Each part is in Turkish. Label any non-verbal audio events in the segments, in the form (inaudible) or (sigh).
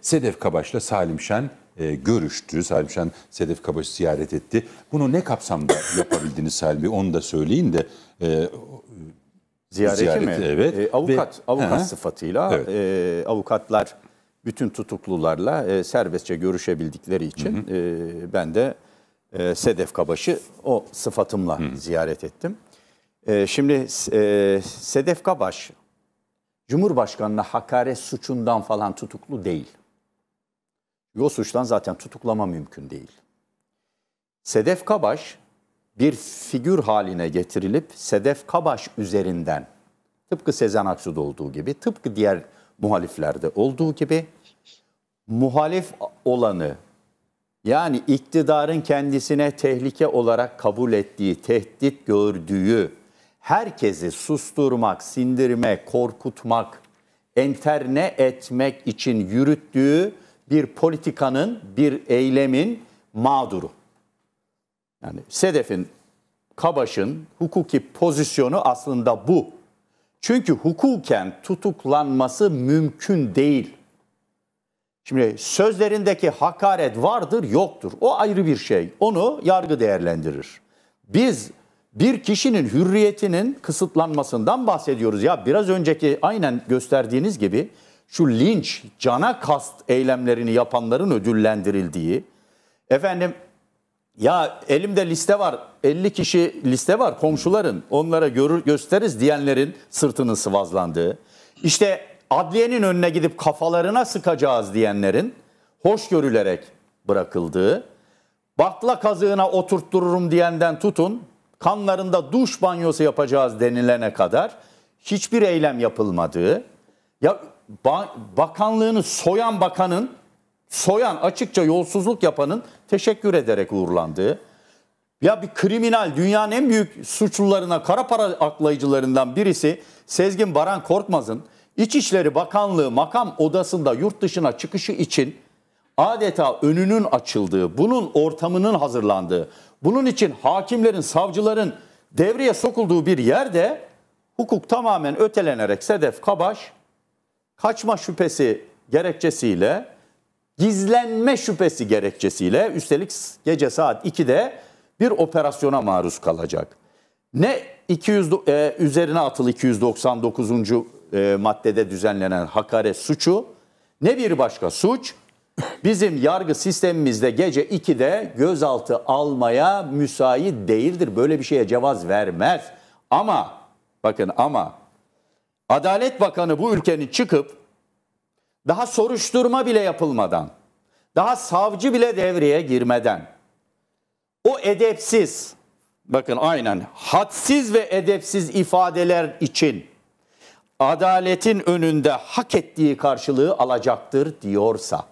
Sedef Kabaş'la Salim Şen e, görüştü. Salim Şen Sedef Kabaş'ı ziyaret etti. Bunu ne kapsamda (coughs) yapabildiniz Salim Bey? Onu da söyleyin de e, Ziyareti ziyaret, mi? Evet. E, avukat Ve, avukat sıfatıyla evet. e, avukatlar bütün tutuklularla e, serbestçe görüşebildikleri için hı hı. E, ben de e, Sedef Kabaş'ı o sıfatımla hı. ziyaret ettim. E, şimdi e, Sedef Kabaş Cumhurbaşkanına hakaret suçundan falan tutuklu değil. Çünkü o suçtan zaten tutuklama mümkün değil. Sedef Kabaş bir figür haline getirilip Sedef Kabaş üzerinden tıpkı Sezen Aksu'da olduğu gibi, tıpkı diğer muhaliflerde olduğu gibi muhalif olanı yani iktidarın kendisine tehlike olarak kabul ettiği, tehdit gördüğü herkesi susturmak, sindirmek, korkutmak, enterne etmek için yürüttüğü bir politikanın, bir eylemin mağduru. Yani Sedef'in, Kabaş'ın hukuki pozisyonu aslında bu. Çünkü hukuken tutuklanması mümkün değil. Şimdi sözlerindeki hakaret vardır, yoktur. O ayrı bir şey. Onu yargı değerlendirir. Biz bir kişinin hürriyetinin kısıtlanmasından bahsediyoruz. Ya biraz önceki aynen gösterdiğiniz gibi şu linç, cana kast eylemlerini yapanların ödüllendirildiği, efendim ya elimde liste var, 50 kişi liste var komşuların, onlara görür, gösteririz diyenlerin sırtının sıvazlandığı, işte adliyenin önüne gidip kafalarına sıkacağız diyenlerin hoş görülerek bırakıldığı, bakla kazığına oturttururum diyenden tutun, kanlarında duş banyosu yapacağız denilene kadar hiçbir eylem yapılmadığı, ya ba bakanlığını soyan bakanın, soyan açıkça yolsuzluk yapanın teşekkür ederek uğurlandığı, ya bir kriminal dünyanın en büyük suçlularına kara para aklayıcılarından birisi Sezgin Baran Korkmaz'ın İçişleri Bakanlığı makam odasında yurt dışına çıkışı için adeta önünün açıldığı, bunun ortamının hazırlandığı, bunun için hakimlerin, savcıların devreye sokulduğu bir yerde hukuk tamamen ötelenerek Sedef Kabaş kaçma şüphesi gerekçesiyle gizlenme şüphesi gerekçesiyle üstelik gece saat 2'de bir operasyona maruz kalacak. Ne 200 e, üzerine atılı 299. E, maddede düzenlenen hakaret suçu ne bir başka suç bizim yargı sistemimizde gece 2'de gözaltı almaya müsait değildir. Böyle bir şeye cevaz vermez. Ama bakın ama Adalet Bakanı bu ülkenin çıkıp daha soruşturma bile yapılmadan, daha savcı bile devreye girmeden o edepsiz bakın aynen hadsiz ve edepsiz ifadeler için adaletin önünde hak ettiği karşılığı alacaktır diyorsa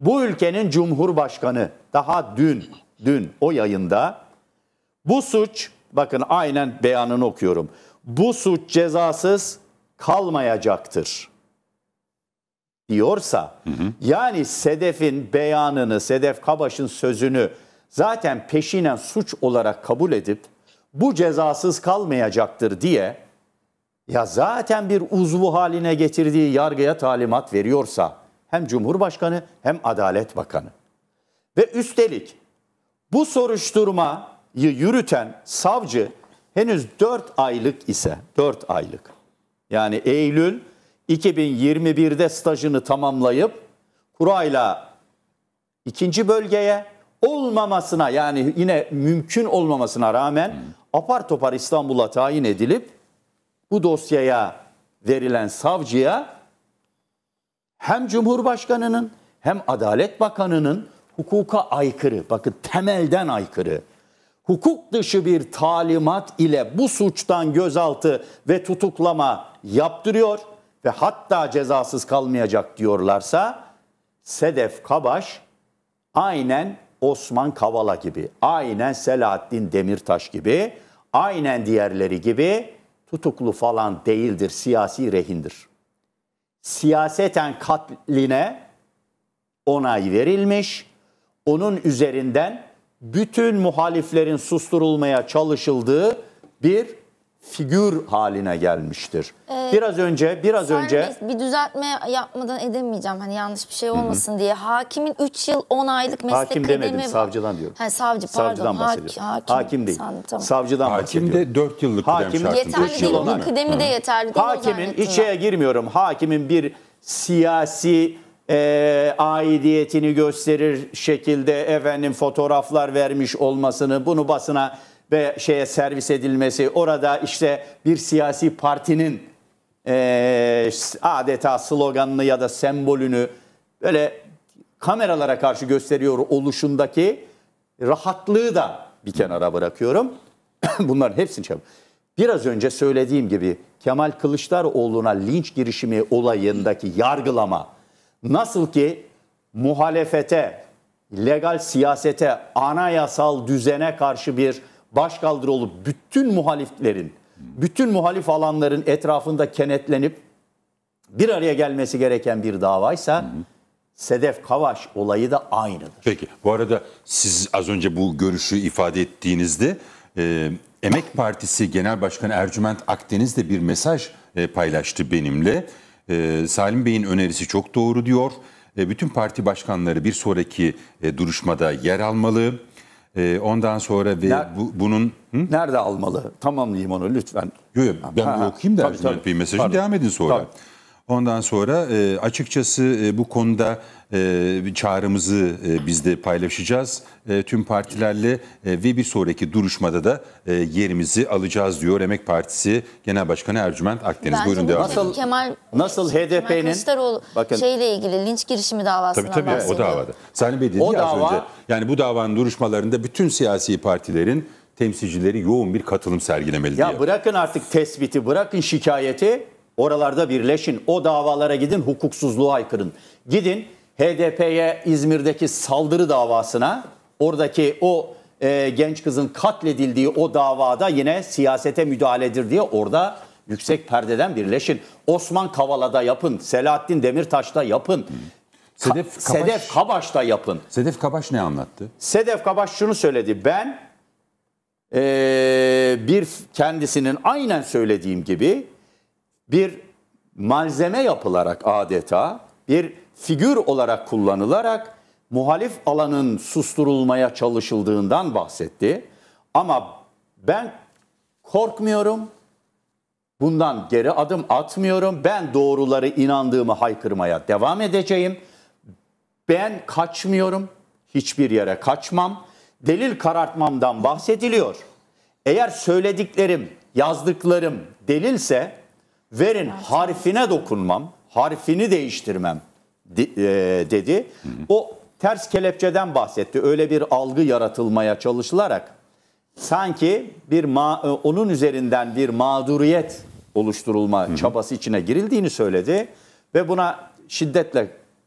bu ülkenin cumhurbaşkanı daha dün dün o yayında bu suç bakın aynen beyanını okuyorum bu suç cezasız kalmayacaktır diyorsa hı hı. yani Sedef'in beyanını, Sedef Kabaş'ın sözünü zaten peşinen suç olarak kabul edip bu cezasız kalmayacaktır diye ya zaten bir uzvu haline getirdiği yargıya talimat veriyorsa hem Cumhurbaşkanı hem Adalet Bakanı ve üstelik bu soruşturmayı yürüten savcı henüz 4 aylık ise 4 aylık yani Eylül 2021'de stajını tamamlayıp kurayla ikinci bölgeye olmamasına yani yine mümkün olmamasına rağmen apar topar İstanbul'a tayin edilip bu dosyaya verilen savcıya hem Cumhurbaşkanı'nın hem Adalet Bakanı'nın hukuka aykırı, bakın temelden aykırı hukuk dışı bir talimat ile bu suçtan gözaltı ve tutuklama yaptırıyor ve hatta cezasız kalmayacak diyorlarsa Sedef Kabaş aynen Osman Kavala gibi, aynen Selahattin Demirtaş gibi, aynen diğerleri gibi tutuklu falan değildir, siyasi rehindir. Siyaseten katline onay verilmiş, onun üzerinden bütün muhaliflerin susturulmaya çalışıldığı bir figür haline gelmiştir. Ee, biraz önce biraz sen önce bir düzeltme yapmadan edemeyeceğim. Hani yanlış bir şey olmasın Hı-hı. diye. Hakimin 3 yıl 10 aylık meslek Hakim demedim, var. savcıdan diyorum. Ha, savcı pardon. Savcıdan bahsediyorum. hakim, hakim değil. Sandım, tamam. Savcıdan hakim bahsediyorum. de 4 yıllık hakim, kıdem yeterli değil. Yıl bu kıdemi de yeterli değil. Hakimin içeye girmiyorum. Hakimin bir siyasi e, aidiyetini gösterir şekilde efendim fotoğraflar vermiş olmasını bunu basına ve şeye servis edilmesi orada işte bir siyasi partinin e, adeta sloganını ya da sembolünü böyle kameralara karşı gösteriyor oluşundaki rahatlığı da bir kenara bırakıyorum. (coughs) Bunların hepsini çabuk. Biraz önce söylediğim gibi Kemal Kılıçdaroğlu'na linç girişimi olayındaki yargılama, Nasıl ki muhalefete, legal siyasete, anayasal düzene karşı bir başkaldırı olup bütün muhaliflerin, bütün muhalif alanların etrafında kenetlenip bir araya gelmesi gereken bir davaysa hı hı. Sedef Kavaş olayı da aynıdır. Peki bu arada siz az önce bu görüşü ifade ettiğinizde e, Emek Partisi Genel Başkanı Ercüment Akdeniz de bir mesaj e, paylaştı benimle. E, Salim Bey'in önerisi çok doğru diyor. E, bütün parti başkanları bir sonraki e, duruşmada yer almalı. E, ondan sonra ve Ner- bu, bunun... Hı? Nerede almalı? Tamamlayayım onu lütfen. Yok yok ben ha, okuyayım da tabii, tabii. Bey mesajı devam edin sonra. Tabii. Ondan sonra e, açıkçası e, bu konuda e, çağrımızı e, biz de paylaşacağız. tüm partilerle ve bir sonraki duruşmada da yerimizi alacağız diyor Emek Partisi Genel Başkanı Ercüment Akdeniz. Bence Buyurun devam edelim. Nasıl, Kemal, nasıl HDP'nin bakın, şeyle ilgili linç girişimi davasından tabii, tabii, o davada. Sani Bey dedi o ya dava, az önce yani bu davanın duruşmalarında bütün siyasi partilerin temsilcileri yoğun bir katılım sergilemeli ya diye. Ya bırakın artık tespiti, bırakın şikayeti. Oralarda birleşin. O davalara gidin hukuksuzluğa aykırın. Gidin HDP'ye İzmir'deki saldırı davasına oradaki o e, genç kızın katledildiği o davada yine siyasete müdahaledir diye orada yüksek perdeden birleşin. Osman Kavala'da yapın, Selahattin Demirtaş'ta yapın. Ka- Sedef, Kabaş, Sedef Kabaş'ta yapın. Sedef Kabaş ne anlattı? Sedef Kabaş şunu söyledi. Ben e, bir kendisinin aynen söylediğim gibi bir malzeme yapılarak adeta bir figür olarak kullanılarak muhalif alanın susturulmaya çalışıldığından bahsetti. Ama ben korkmuyorum. Bundan geri adım atmıyorum. Ben doğruları inandığımı haykırmaya devam edeceğim. Ben kaçmıyorum. Hiçbir yere kaçmam. Delil karartmamdan bahsediliyor. Eğer söylediklerim, yazdıklarım delilse Verin harfine dokunmam, harfini değiştirmem de, e, dedi. Hı hı. O ters kelepçeden bahsetti. Öyle bir algı yaratılmaya çalışılarak sanki bir ma e, onun üzerinden bir mağduriyet oluşturulma hı hı. çabası içine girildiğini söyledi ve buna şiddetle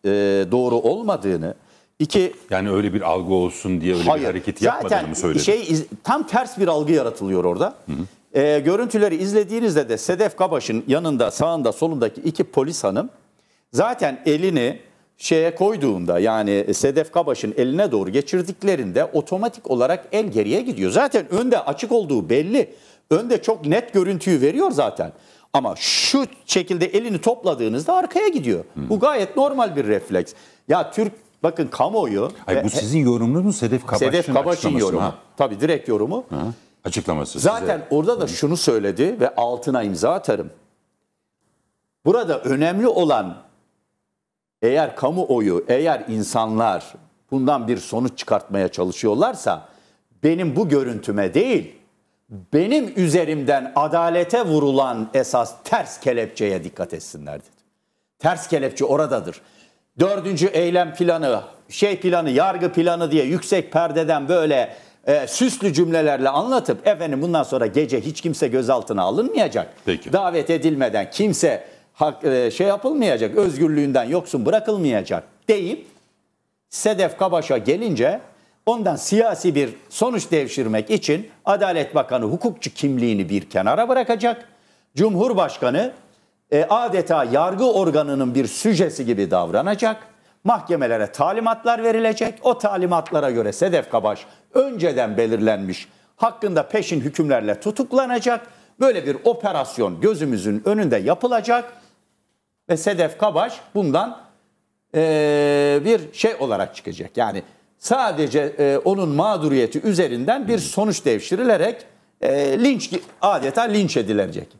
e, doğru olmadığını iki yani öyle bir algı olsun diye öyle hayır, bir hareket yapmadığını mı söyledi? Zaten şey tam ters bir algı yaratılıyor orada. Hı hı. E, görüntüleri izlediğinizde de Sedef Kabaş'ın yanında sağında solundaki iki polis hanım zaten elini şeye koyduğunda yani Sedef Kabaş'ın eline doğru geçirdiklerinde otomatik olarak el geriye gidiyor. Zaten önde açık olduğu belli. Önde çok net görüntüyü veriyor zaten. Ama şu şekilde elini topladığınızda arkaya gidiyor. Hmm. Bu gayet normal bir refleks. Ya Türk bakın kamuoyu... Hayır, bu e, sizin yorumunuz mu? Sedef Kabaş'ın Sedef Kabaş'ın yorumu. Ha. Tabii direkt yorumu. Hı açıklaması. Zaten size. orada da şunu söyledi ve altına imza atarım. Burada önemli olan eğer kamuoyu, eğer insanlar bundan bir sonuç çıkartmaya çalışıyorlarsa benim bu görüntüme değil, benim üzerimden adalete vurulan esas ters kelepçeye dikkat etsinler dedi. Ters kelepçe oradadır. Dördüncü eylem planı, şey planı, yargı planı diye yüksek perdeden böyle e, süslü cümlelerle anlatıp efendim bundan sonra gece hiç kimse gözaltına alınmayacak. Peki. Davet edilmeden kimse hak, e, şey yapılmayacak, özgürlüğünden yoksun bırakılmayacak deyip Sedef Kabaş'a gelince ondan siyasi bir sonuç devşirmek için Adalet Bakanı hukukçu kimliğini bir kenara bırakacak. Cumhurbaşkanı e, adeta yargı organının bir süjesi gibi davranacak. Mahkemelere talimatlar verilecek. O talimatlara göre Sedef Kabaş önceden belirlenmiş hakkında peşin hükümlerle tutuklanacak. Böyle bir operasyon gözümüzün önünde yapılacak ve Sedef Kabaş bundan ee, bir şey olarak çıkacak. Yani sadece e, onun mağduriyeti üzerinden bir sonuç devşirilerek e, linç adeta linç edilecek.